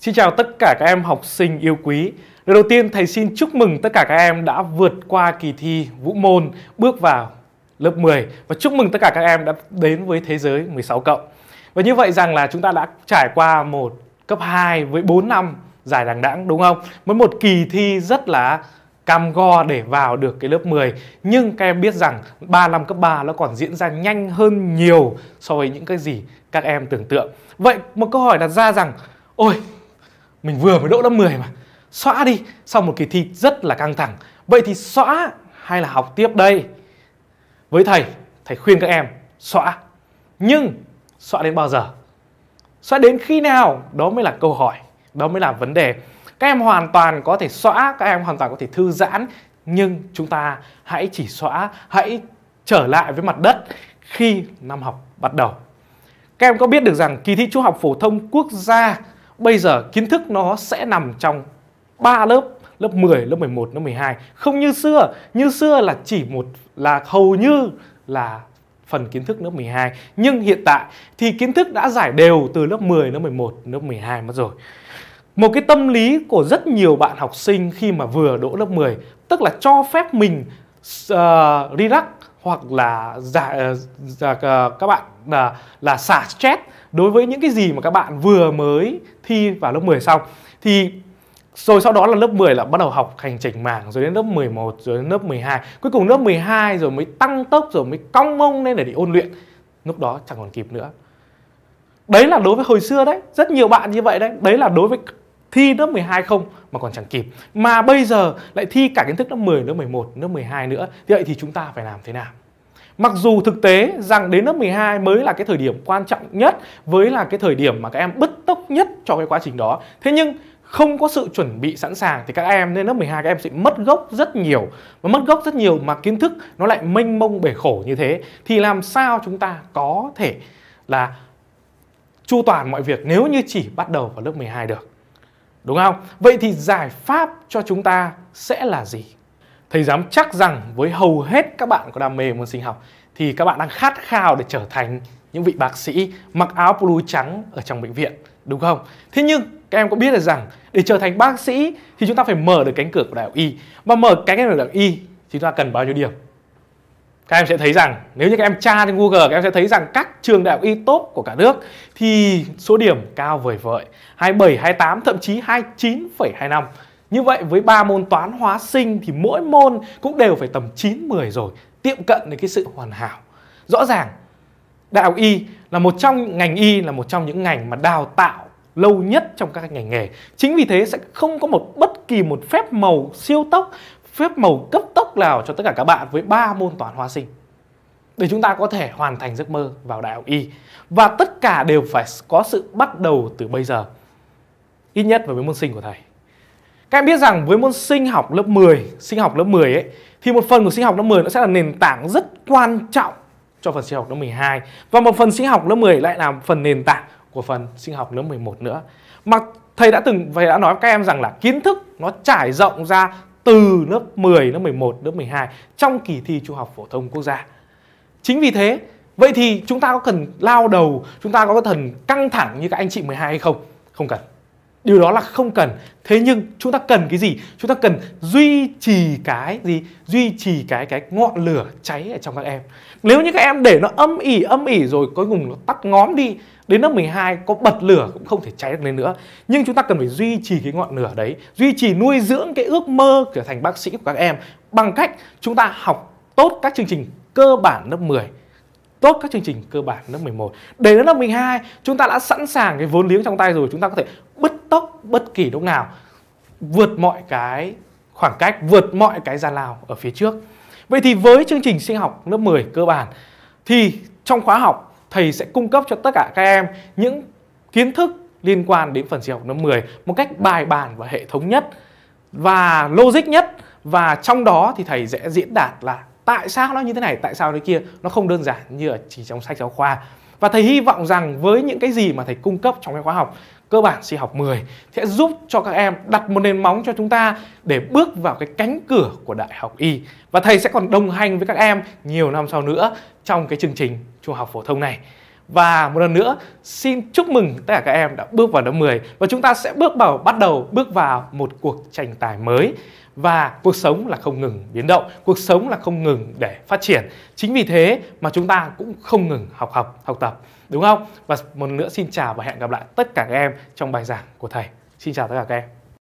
Xin chào tất cả các em học sinh yêu quý. Lời đầu tiên thầy xin chúc mừng tất cả các em đã vượt qua kỳ thi Vũ môn, bước vào lớp 10 và chúc mừng tất cả các em đã đến với thế giới 16 cộng. Và như vậy rằng là chúng ta đã trải qua một cấp 2 với 4 năm dài đằng đẵng đúng không? Với một kỳ thi rất là cam go để vào được cái lớp 10 nhưng các em biết rằng 3 năm cấp 3 nó còn diễn ra nhanh hơn nhiều so với những cái gì các em tưởng tượng. Vậy một câu hỏi đặt ra rằng ôi mình vừa mới đỗ lớp 10 mà xóa đi sau một kỳ thi rất là căng thẳng vậy thì xóa hay là học tiếp đây với thầy thầy khuyên các em xóa nhưng xóa đến bao giờ xóa đến khi nào đó mới là câu hỏi đó mới là vấn đề các em hoàn toàn có thể xóa các em hoàn toàn có thể thư giãn nhưng chúng ta hãy chỉ xóa hãy trở lại với mặt đất khi năm học bắt đầu các em có biết được rằng kỳ thi trung học phổ thông quốc gia bây giờ kiến thức nó sẽ nằm trong ba lớp lớp 10, lớp 11, lớp 12 không như xưa, như xưa là chỉ một là hầu như là phần kiến thức lớp 12 nhưng hiện tại thì kiến thức đã giải đều từ lớp 10, lớp 11, lớp 12 mất rồi một cái tâm lý của rất nhiều bạn học sinh khi mà vừa đỗ lớp 10 tức là cho phép mình uh, relax hoặc là giả, ờ, giả ờ, các bạn là ờ, là xả stress đối với những cái gì mà các bạn vừa mới thi vào lớp 10 xong thì rồi sau đó là lớp 10 là bắt đầu học hành trình mảng rồi đến lớp 11 rồi đến lớp 12 cuối cùng lớp 12 rồi mới tăng tốc rồi mới cong mông lên để đi ôn luyện lúc đó chẳng còn kịp nữa đấy là đối với hồi xưa đấy rất nhiều bạn như vậy đấy đấy là đối với thi lớp 12 không mà còn chẳng kịp mà bây giờ lại thi cả kiến thức lớp 10, lớp 11, lớp 12 nữa thì vậy thì chúng ta phải làm thế nào Mặc dù thực tế rằng đến lớp 12 mới là cái thời điểm quan trọng nhất với là cái thời điểm mà các em bứt tốc nhất cho cái quá trình đó. Thế nhưng không có sự chuẩn bị sẵn sàng thì các em lên lớp 12 các em sẽ mất gốc rất nhiều và mất gốc rất nhiều mà kiến thức nó lại mênh mông bể khổ như thế thì làm sao chúng ta có thể là chu toàn mọi việc nếu như chỉ bắt đầu vào lớp 12 được. Đúng không? Vậy thì giải pháp cho chúng ta sẽ là gì? Thầy dám chắc rằng với hầu hết các bạn có đam mê môn sinh học thì các bạn đang khát khao để trở thành những vị bác sĩ mặc áo blue trắng ở trong bệnh viện, đúng không? Thế nhưng các em có biết được rằng để trở thành bác sĩ thì chúng ta phải mở được cánh cửa của đại học y và mở cánh cửa đại học y chúng ta cần bao nhiêu điểm? các em sẽ thấy rằng nếu như các em tra trên Google các em sẽ thấy rằng các trường đại học y top của cả nước thì số điểm cao vời vợi 27, 28 thậm chí 29,25 như vậy với ba môn toán hóa sinh thì mỗi môn cũng đều phải tầm 9 10 rồi, tiệm cận đến cái sự hoàn hảo. Rõ ràng đại học y là một trong ngành y là một trong những ngành mà đào tạo lâu nhất trong các ngành nghề. Chính vì thế sẽ không có một bất kỳ một phép màu siêu tốc phép màu cấp tốc nào cho tất cả các bạn với 3 môn toán hóa sinh để chúng ta có thể hoàn thành giấc mơ vào đại học y và tất cả đều phải có sự bắt đầu từ bây giờ ít nhất với môn sinh của thầy các em biết rằng với môn sinh học lớp 10 sinh học lớp 10 ấy thì một phần của sinh học lớp 10 nó sẽ là nền tảng rất quan trọng cho phần sinh học lớp 12 và một phần sinh học lớp 10 lại là phần nền tảng của phần sinh học lớp 11 nữa mà thầy đã từng thầy đã nói với các em rằng là kiến thức nó trải rộng ra từ lớp 10, lớp 11, lớp 12 trong kỳ thi trung học phổ thông quốc gia. Chính vì thế, vậy thì chúng ta có cần lao đầu, chúng ta có cần căng thẳng như các anh chị 12 hay không? Không cần điều đó là không cần thế nhưng chúng ta cần cái gì chúng ta cần duy trì cái gì duy trì cái cái ngọn lửa cháy ở trong các em nếu như các em để nó âm ỉ âm ỉ rồi cuối cùng nó tắt ngóm đi đến lớp 12 có bật lửa cũng không thể cháy được lên nữa nhưng chúng ta cần phải duy trì cái ngọn lửa đấy duy trì nuôi dưỡng cái ước mơ trở thành bác sĩ của các em bằng cách chúng ta học tốt các chương trình cơ bản lớp 10 tốt các chương trình cơ bản lớp 11 Để đến lớp 12 chúng ta đã sẵn sàng cái vốn liếng trong tay rồi Chúng ta có thể bứt tốc bất kỳ lúc nào vượt mọi cái khoảng cách, vượt mọi cái gian lao ở phía trước. Vậy thì với chương trình sinh học lớp 10 cơ bản thì trong khóa học thầy sẽ cung cấp cho tất cả các em những kiến thức liên quan đến phần sinh học lớp 10 một cách bài bản và hệ thống nhất và logic nhất và trong đó thì thầy sẽ diễn đạt là tại sao nó như thế này, tại sao nó kia, nó không đơn giản như ở chỉ trong sách giáo khoa. Và thầy hy vọng rằng với những cái gì mà thầy cung cấp trong cái khóa học cơ bản sinh học 10 sẽ giúp cho các em đặt một nền móng cho chúng ta để bước vào cái cánh cửa của đại học y và thầy sẽ còn đồng hành với các em nhiều năm sau nữa trong cái chương trình trung học phổ thông này. Và một lần nữa xin chúc mừng tất cả các em đã bước vào lớp 10 và chúng ta sẽ bước vào bắt đầu bước vào một cuộc tranh tài mới và cuộc sống là không ngừng biến động, cuộc sống là không ngừng để phát triển. Chính vì thế mà chúng ta cũng không ngừng học học, học tập, đúng không? Và một lần nữa xin chào và hẹn gặp lại tất cả các em trong bài giảng của thầy. Xin chào tất cả các em.